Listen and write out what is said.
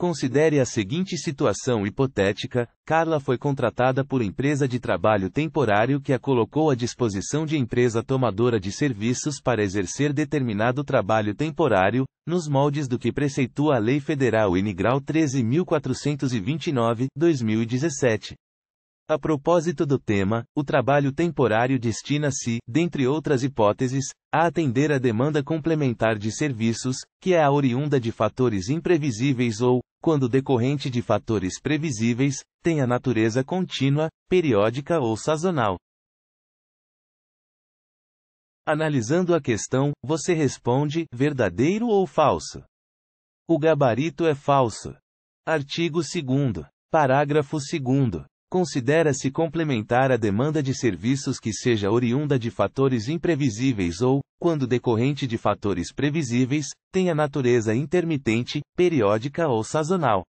Considere a seguinte situação hipotética: Carla foi contratada por empresa de trabalho temporário que a colocou à disposição de empresa tomadora de serviços para exercer determinado trabalho temporário, nos moldes do que preceitua a Lei Federal Inigral 13.429, 2017. A propósito do tema, o trabalho temporário destina-se, dentre outras hipóteses, a atender a demanda complementar de serviços, que é a oriunda de fatores imprevisíveis ou, quando decorrente de fatores previsíveis, tem a natureza contínua, periódica ou sazonal. Analisando a questão, você responde: verdadeiro ou falso? O gabarito é falso. Artigo 2. Parágrafo 2 considera-se complementar a demanda de serviços que seja oriunda de fatores imprevisíveis ou, quando decorrente de fatores previsíveis, tenha natureza intermitente, periódica ou sazonal.